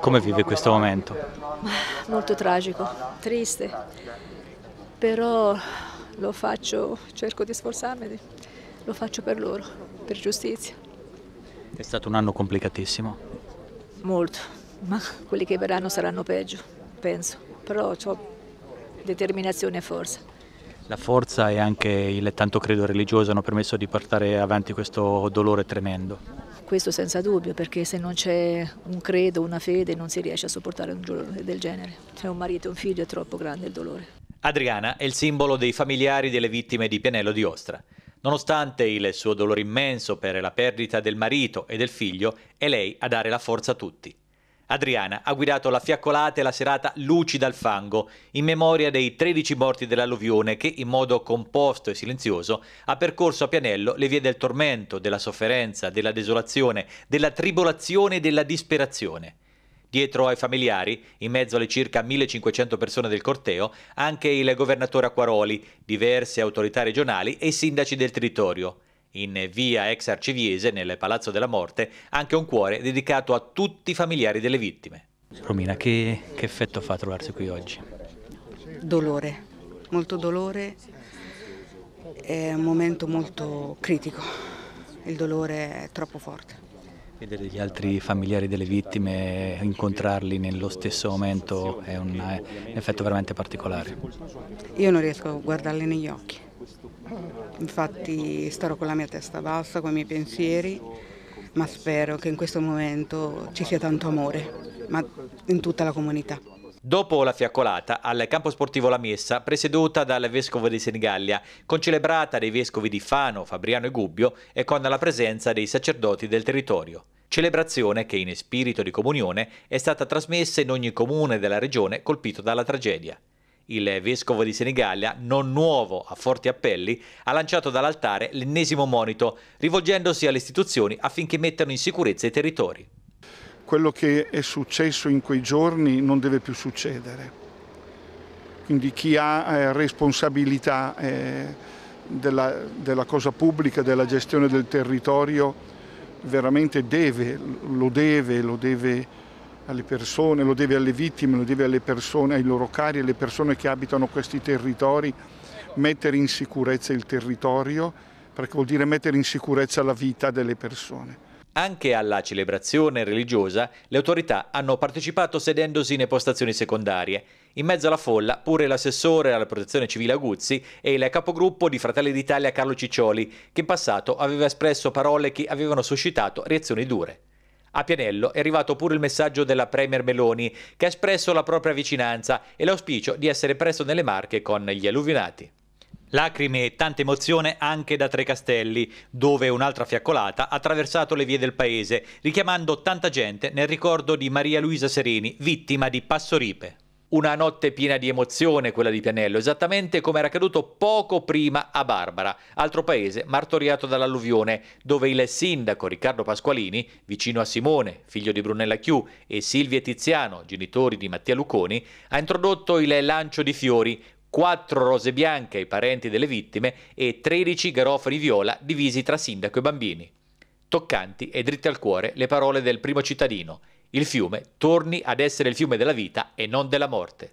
Come vive questo momento? Ah, molto tragico, triste, però lo faccio, cerco di sforzarmi, lo faccio per loro, per giustizia. È stato un anno complicatissimo? Molto, ma quelli che verranno saranno peggio, penso, però ho determinazione e forza. La forza e anche il tanto credo religioso hanno permesso di portare avanti questo dolore tremendo. Questo senza dubbio, perché se non c'è un credo, una fede, non si riesce a sopportare un dolore del genere. C'è un marito e un figlio, è troppo grande il dolore. Adriana è il simbolo dei familiari delle vittime di Pianello di Ostra. Nonostante il suo dolore immenso per la perdita del marito e del figlio, è lei a dare la forza a tutti. Adriana ha guidato la fiaccolata e la serata Luci dal fango, in memoria dei 13 morti dell'alluvione che, in modo composto e silenzioso, ha percorso a Pianello le vie del tormento, della sofferenza, della desolazione, della tribolazione e della disperazione. Dietro ai familiari, in mezzo alle circa 1500 persone del corteo, anche il governatore Acquaroli, diverse autorità regionali e sindaci del territorio in via ex Arciviese, nel Palazzo della Morte, anche un cuore dedicato a tutti i familiari delle vittime. Romina, che, che effetto fa trovarsi qui oggi? Dolore, molto dolore, è un momento molto critico, il dolore è troppo forte. Vedere gli altri familiari delle vittime, incontrarli nello stesso momento è un effetto veramente particolare. Io non riesco a guardarli negli occhi. Infatti starò con la mia testa bassa, con i miei pensieri, ma spero che in questo momento ci sia tanto amore, ma in tutta la comunità. Dopo la fiaccolata, al campo sportivo La Messa, presieduta dal vescovo di Senigallia, concelebrata dai vescovi di Fano, Fabriano e Gubbio e con la presenza dei sacerdoti del territorio. Celebrazione che in spirito di comunione è stata trasmessa in ogni comune della regione colpito dalla tragedia il vescovo di Senigallia, non nuovo a forti appelli, ha lanciato dall'altare l'ennesimo monito, rivolgendosi alle istituzioni affinché mettano in sicurezza i territori. Quello che è successo in quei giorni non deve più succedere. Quindi chi ha eh, responsabilità eh, della, della cosa pubblica, della gestione del territorio, veramente deve, lo deve, lo deve alle persone, lo deve alle vittime, lo deve alle persone, ai loro cari, alle persone che abitano questi territori, mettere in sicurezza il territorio, perché vuol dire mettere in sicurezza la vita delle persone. Anche alla celebrazione religiosa le autorità hanno partecipato sedendosi in postazioni secondarie. In mezzo alla folla pure l'assessore alla protezione civile Aguzzi e il capogruppo di Fratelli d'Italia Carlo Ciccioli, che in passato aveva espresso parole che avevano suscitato reazioni dure. A Pianello è arrivato pure il messaggio della Premier Meloni, che ha espresso la propria vicinanza e l'auspicio di essere presto nelle Marche con gli alluvionati. Lacrime e tanta emozione anche da Trecastelli, dove un'altra fiaccolata ha attraversato le vie del paese, richiamando tanta gente nel ricordo di Maria Luisa Sereni, vittima di Passoripe. Una notte piena di emozione quella di Pianello, esattamente come era accaduto poco prima a Barbara, altro paese martoriato dall'alluvione, dove il sindaco Riccardo Pasqualini, vicino a Simone, figlio di Brunella Chiù, e Silvia e Tiziano, genitori di Mattia Luconi, ha introdotto il lancio di fiori, quattro rose bianche ai parenti delle vittime e 13 garofani viola divisi tra sindaco e bambini. Toccanti e dritte al cuore le parole del primo cittadino, il fiume torni ad essere il fiume della vita e non della morte.